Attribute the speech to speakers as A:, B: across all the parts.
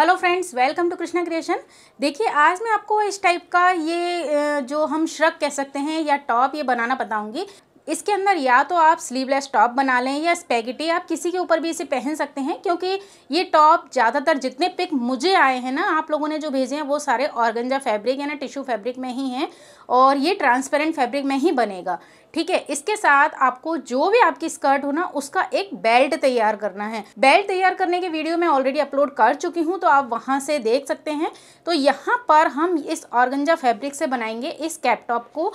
A: hello friends welcome to Krishna creation देखिए आज मैं आपको इस टाइप का ये जो हम श्रक कह सकते हैं या टॉप ये बनाना बताऊंगी इसके अंदर या तो आप स्लीवलेस टॉप बना लें या स्पेगेटी आप किसी के ऊपर भी इसे पहन सकते हैं क्योंकि ये टॉप ज़्यादातर जितने पिक मुझे आए हैं ना आप लोगों ने जो भेजे हैं वो सारे ऑर्गेंजा फैब्रिक ना टिश्यू फैब्रिक में ही हैं और ये ट्रांसपेरेंट फैब्रिक में ही बनेगा ठीक है इसके साथ आपको जो भी आपकी स्कर्ट हो ना उसका एक बेल्ट तैयार करना है बेल्ट तैयार करने के वीडियो मैं ऑलरेडी अपलोड कर चुकी हूँ तो आप वहाँ से देख सकते हैं तो यहाँ पर हम इस ऑर्गेंजा फैब्रिक से बनाएंगे इस कैपटॉप को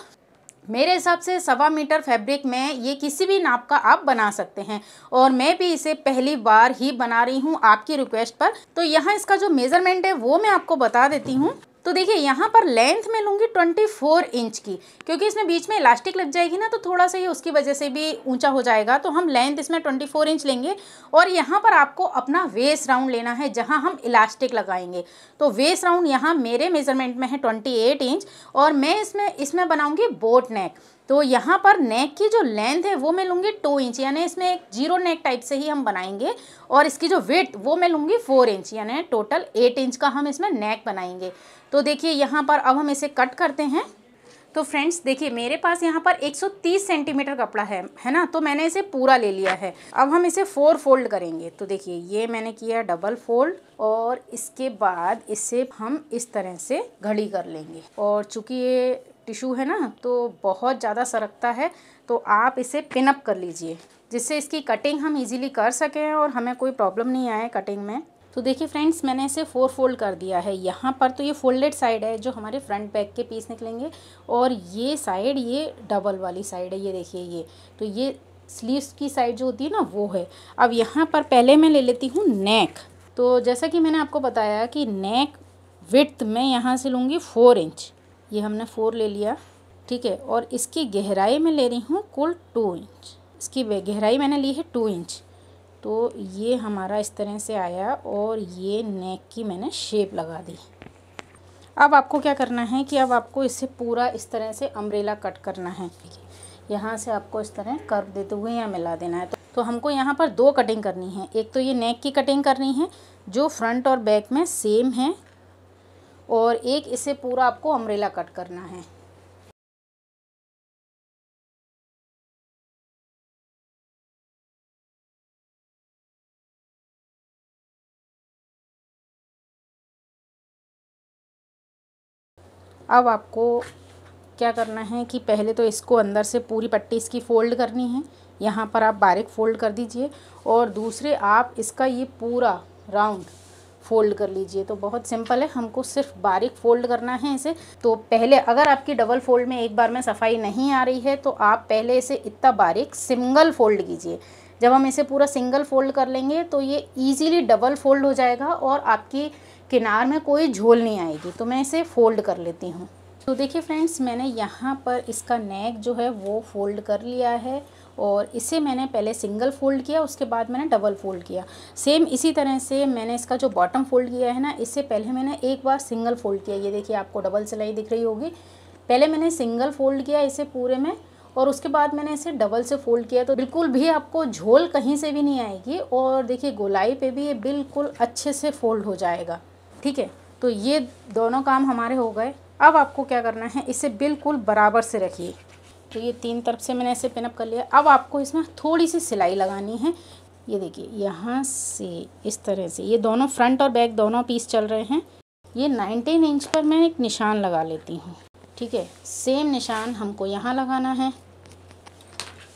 A: मेरे हिसाब से सवा मीटर फैब्रिक में ये किसी भी नाप का आप बना सकते हैं और मैं भी इसे पहली बार ही बना रही हूँ आपकी रिक्वेस्ट पर तो यहाँ इसका जो मेज़रमेंट है वो मैं आपको बता देती हूँ तो देखिए यहाँ पर लेंथ में लूँगी ट्वेंटी फोर इंच की क्योंकि इसमें बीच में इलास्टिक लग जाएगी ना तो थोड़ा सा ही उसकी वजह से भी ऊंचा हो जाएगा तो हम लेंथ इसमें ट्वेंटी फोर इंच लेंगे और यहाँ पर आपको अपना वेस राउंड लेना है जहाँ हम इलास्टिक लगाएंगे तो वेस राउंड यहाँ मेरे मेजरमेंट में है ट्वेंटी एट इंच और मैं इसमें इसमें बनाऊँगी बोट नेक तो यहाँ पर नेक की जो लेंथ है वो मैं लूँगी टू इंच यानी इसमें एक जीरो नेक टाइप से ही हम बनाएंगे और इसकी जो वेथ वो मैं लूँगी फोर इंच यानी टोटल एट इंच का हम इसमें नेक बनाएंगे तो देखिए यहाँ पर अब हम इसे कट करते हैं तो फ्रेंड्स देखिए मेरे पास यहाँ पर 130 सेंटीमीटर कपड़ा है है ना तो मैंने इसे पूरा ले लिया है अब हम इसे फोर फोल्ड करेंगे तो देखिए ये मैंने किया डबल फोल्ड और इसके बाद इसे हम इस तरह से घड़ी कर लेंगे और चूंकि ये टिशू है ना तो बहुत ज़्यादा सरकता है तो आप इसे पिनअप कर लीजिए जिससे इसकी कटिंग हम इजीली कर सकें और हमें कोई प्रॉब्लम नहीं आए कटिंग में तो देखिए फ्रेंड्स मैंने इसे फोर फोल्ड कर दिया है यहाँ पर तो ये फोल्डेड साइड है जो हमारे फ्रंट बैक के पीस निकलेंगे और ये साइड ये डबल वाली साइड है ये देखिए ये तो ये स्लीव्स की साइड जो होती है ना वो है अब यहाँ पर पहले मैं ले लेती हूँ नेक तो जैसा कि मैंने आपको बताया कि नेक विथ में यहाँ से लूँगी फोर इंच ये हमने फोर ले लिया ठीक है और इसकी गहराई में ले रही हूँ कुल टू इंच इसकी गहराई मैंने ली है टू इंच तो ये हमारा इस तरह से आया और ये नेक की मैंने शेप लगा दी अब आपको क्या करना है कि अब आपको इसे पूरा इस तरह से अम्ब्रेला कट करना है यहाँ से आपको इस तरह कर्व देते हुए यहाँ मिला देना है तो, तो हमको यहाँ पर दो कटिंग करनी है एक तो ये नेक की कटिंग करनी है जो फ्रंट और बैक में सेम है और एक इसे पूरा आपको अम्ब्रेला कट करना है अब आपको क्या करना है कि पहले तो इसको अंदर से पूरी पट्टी इसकी फ़ोल्ड करनी है यहाँ पर आप बारीक फ़ोल्ड कर दीजिए और दूसरे आप इसका ये पूरा राउंड फोल्ड कर लीजिए तो बहुत सिंपल है हमको सिर्फ बारीक फोल्ड करना है इसे तो पहले अगर आपकी डबल फोल्ड में एक बार में सफाई नहीं आ रही है तो आप पहले इसे इतना बारीक सिंगल फोल्ड कीजिए जब हम इसे पूरा सिंगल फोल्ड कर लेंगे तो ये इजीली डबल फोल्ड हो जाएगा और आपकी किनार में कोई झोल नहीं आएगी तो मैं इसे फोल्ड कर लेती हूँ तो देखिए फ्रेंड्स मैंने यहाँ पर इसका नेक जो है वो फोल्ड कर लिया है और इसे मैंने पहले सिंगल फोल्ड किया उसके बाद मैंने डबल फोल्ड किया सेम इसी तरह से मैंने इसका जो बॉटम फोल्ड किया है ना इससे पहले मैंने एक बार सिंगल फोल्ड किया ये देखिए आपको डबल सिलाई दिख रही होगी पहले मैंने सिंगल फोल्ड किया इसे पूरे में और उसके बाद मैंने इसे डबल से फोल्ड किया तो बिल्कुल भी आपको झोल कहीं से भी नहीं आएगी और देखिए गोलाई पे भी ये बिल्कुल अच्छे से फोल्ड हो जाएगा ठीक है तो ये दोनों काम हमारे हो गए अब आपको क्या करना है इसे बिल्कुल बराबर से रखिए तो ये तीन तरफ से मैंने ऐसे पिनअप कर लिया अब आपको इसमें थोड़ी सी सिलाई लगानी है ये देखिए यहाँ से इस तरह से ये दोनों फ्रंट और बैक दोनों पीस चल रहे हैं ये नाइनटीन इंच पर मैं एक निशान लगा लेती हूँ ठीक है सेम निशान हमको यहाँ लगाना है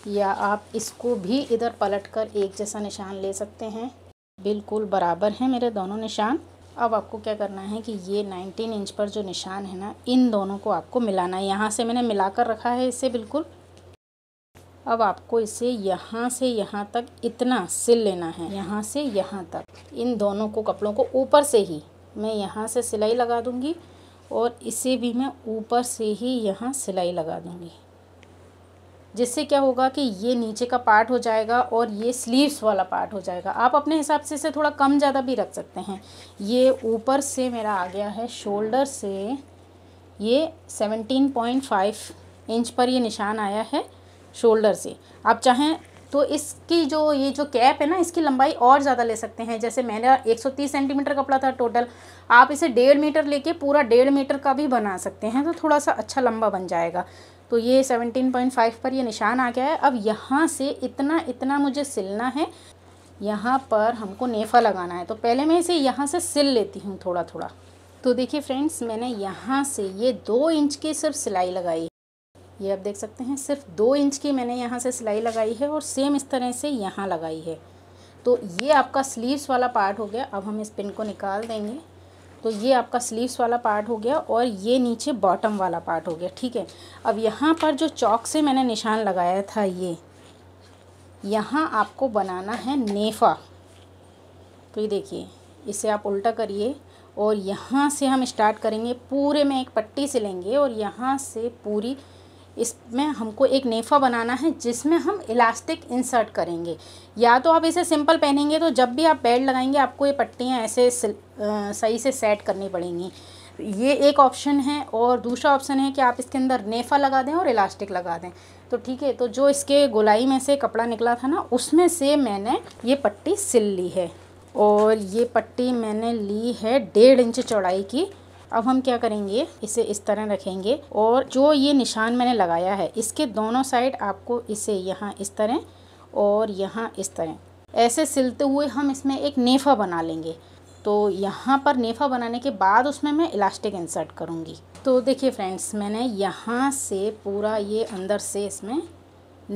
A: या आप इसको भी इधर पलट कर एक जैसा निशान ले सकते हैं बिल्कुल बराबर है मेरे दोनों निशान अब आपको क्या करना है कि ये 19 इंच पर जो निशान है ना इन दोनों को आपको मिलाना है यहाँ से मैंने मिला कर रखा है इसे बिल्कुल अब आपको इसे यहाँ से यहाँ तक इतना सिल लेना है यहाँ से यहाँ तक इन दोनों को कपड़ों को ऊपर से ही मैं यहाँ से सिलाई लगा दूँगी और इसे भी मैं ऊपर से ही यहाँ सिलाई लगा दूँगी जिससे क्या होगा कि ये नीचे का पार्ट हो जाएगा और ये स्लीव्स वाला पार्ट हो जाएगा आप अपने हिसाब से इसे थोड़ा कम ज़्यादा भी रख सकते हैं ये ऊपर से मेरा आ गया है शोल्डर से ये सेवनटीन पॉइंट फाइव इंच पर ये निशान आया है शोल्डर से आप चाहें तो इसकी जो ये जो कैप है ना इसकी लंबाई और ज़्यादा ले सकते हैं जैसे मैंने 130 सेंटीमीटर कपड़ा था टोटल आप इसे डेढ़ मीटर लेके पूरा डेढ़ मीटर का भी बना सकते हैं तो थोड़ा सा अच्छा लंबा बन जाएगा तो ये 17.5 पर ये निशान आ गया है अब यहाँ से इतना इतना मुझे सिलना है यहाँ पर हमको नेफा लगाना है तो पहले मैं इसे यहाँ से सिल लेती हूँ थोड़ा थोड़ा तो देखिए फ्रेंड्स मैंने यहाँ से ये दो इंच की सिर्फ सिलाई लगाई है ये आप देख सकते हैं सिर्फ दो इंच की मैंने यहाँ से सिलाई लगाई है और सेम इस तरह से यहाँ लगाई है तो ये आपका स्लीव्स वाला पार्ट हो गया अब हम इस पिन को निकाल देंगे तो ये आपका स्लीव्स वाला पार्ट हो गया और ये नीचे बॉटम वाला पार्ट हो गया ठीक है अब यहाँ पर जो चौक से मैंने निशान लगाया था ये यहाँ आपको बनाना है नेफा तो ये देखिए इसे आप उल्टा करिए और यहाँ से हम स्टार्ट करेंगे पूरे में एक पट्टी सिलेंगे और यहाँ से पूरी इसमें हमको एक नेफा बनाना है जिसमें हम इलास्टिक इंसर्ट करेंगे या तो आप इसे सिंपल पहनेंगे तो जब भी आप बेल्ट लगाएंगे आपको ये पट्टियाँ ऐसे सही से सेट करनी पड़ेंगी ये एक ऑप्शन है और दूसरा ऑप्शन है कि आप इसके अंदर नेफा लगा दें और इलास्टिक लगा दें तो ठीक है तो जो इसके गोलाई में से कपड़ा निकला था ना उसमें से मैंने ये पट्टी सिल ली है और ये पट्टी मैंने ली है डेढ़ इंच चौड़ाई की अब हम क्या करेंगे इसे इस तरह रखेंगे और जो ये निशान मैंने लगाया है इसके दोनों साइड आपको इसे यहाँ इस तरह और यहाँ इस तरह ऐसे सिलते हुए हम इसमें एक नेफा बना लेंगे तो यहाँ पर नेफा बनाने के बाद उसमें मैं इलास्टिक इंसर्ट करूँगी तो देखिए फ्रेंड्स मैंने यहाँ से पूरा ये अंदर से इसमें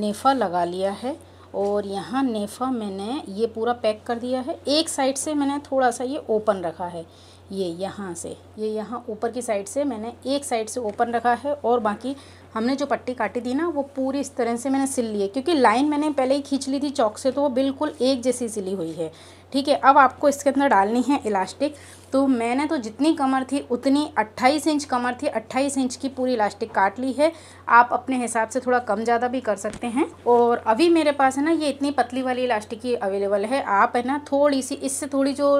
A: नेफा लगा लिया है और यहाँ नेफा मैंने ये पूरा पैक कर दिया है एक साइड से मैंने थोड़ा सा ये ओपन रखा है ये यहाँ से ये यहाँ ऊपर की साइड से मैंने एक साइड से ओपन रखा है और बाकी हमने जो पट्टी काटी थी ना वो पूरी इस तरह से मैंने सिल ली है क्योंकि लाइन मैंने पहले ही खींच ली थी चौक से तो वो बिल्कुल एक जैसी सिली हुई है ठीक है अब आपको इसके अंदर डालनी है इलास्टिक तो मैंने तो जितनी कमर थी उतनी 28 इंच कमर थी 28 इंच की पूरी इलास्टिक काट ली है आप अपने हिसाब से थोड़ा कम ज़्यादा भी कर सकते हैं और अभी मेरे पास है ना ये इतनी पतली वाली इलास्टिक ही अवेलेबल है आप है ना थोड़ी सी इससे थोड़ी जो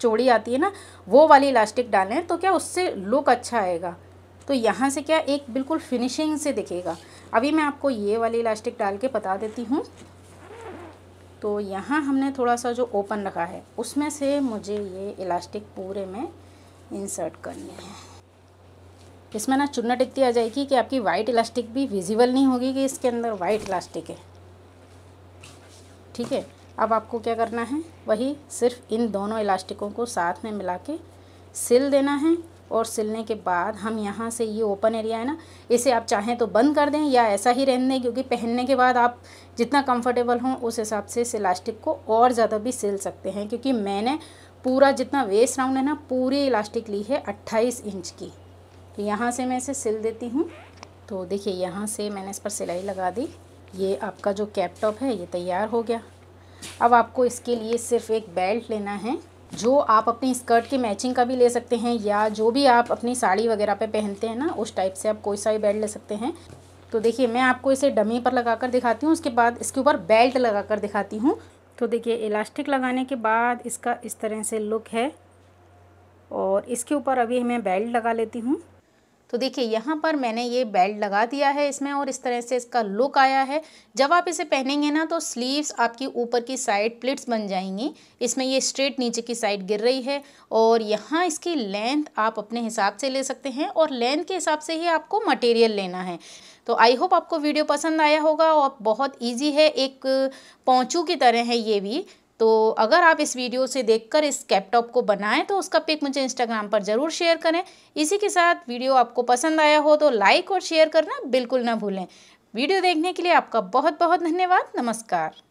A: चौड़ी आती है ना वो वाली इलास्टिक डालें तो क्या उससे लुक अच्छा आएगा तो यहाँ से क्या एक बिल्कुल फिनिशिंग से दिखेगा अभी मैं आपको ये वाली इलास्टिक डाल के बता देती हूँ तो यहाँ हमने थोड़ा सा जो ओपन रखा है उसमें से मुझे ये इलास्टिक पूरे में इंसर्ट करनी है इसमें ना चुन्नट इतनी आ जाएगी कि आपकी वाइट इलास्टिक भी विजिबल नहीं होगी कि इसके अंदर वाइट इलास्टिक है ठीक है अब आपको क्या करना है वही सिर्फ इन दोनों इलास्टिकों को साथ में मिला के सिल देना है और सिलने के बाद हम यहाँ से ये ओपन एरिया है ना इसे आप चाहें तो बंद कर दें या ऐसा ही रहने दें क्योंकि पहनने के बाद आप जितना कंफर्टेबल हों उस हिसाब से इस इलास्टिक को और ज़्यादा भी सिल सकते हैं क्योंकि मैंने पूरा जितना वेस्ट राउंड है ना पूरी इलास्टिक ली है अट्ठाईस इंच की तो यहाँ से मैं इसे सिल देती हूँ तो देखिए यहाँ से मैंने इस पर सिलाई लगा दी ये आपका जो कैप टॉप है ये तैयार हो गया अब आपको इसके लिए सिर्फ एक बेल्ट लेना है जो आप अपनी स्कर्ट के मैचिंग का भी ले सकते हैं या जो भी आप अपनी साड़ी वगैरह पे पहनते हैं ना उस टाइप से आप कोई सा भी बेल्ट ले सकते हैं तो देखिए मैं आपको इसे डमी पर लगा कर दिखाती हूँ उसके बाद इसके ऊपर बेल्ट लगा कर दिखाती हूँ तो देखिए इलास्टिक लगाने के बाद इसका इस तरह से लुक है और इसके ऊपर अभी मैं बेल्ट लगा लेती हूँ तो देखिए यहाँ पर मैंने ये बेल्ट लगा दिया है इसमें और इस तरह से इसका लुक आया है जब आप इसे पहनेंगे ना तो स्लीव्स आपकी ऊपर की साइड प्लिट्स बन जाएंगी इसमें ये स्ट्रेट नीचे की साइड गिर रही है और यहाँ इसकी लेंथ आप अपने हिसाब से ले सकते हैं और लेंथ के हिसाब से ही आपको मटेरियल लेना है तो आई होप आपको वीडियो पसंद आया होगा और बहुत ईजी है एक पौचू की तरह है ये भी तो अगर आप इस वीडियो से देखकर इस कैपटॉप को बनाएं तो उसका पिक मुझे इंस्टाग्राम पर ज़रूर शेयर करें इसी के साथ वीडियो आपको पसंद आया हो तो लाइक और शेयर करना बिल्कुल ना भूलें वीडियो देखने के लिए आपका बहुत बहुत धन्यवाद नमस्कार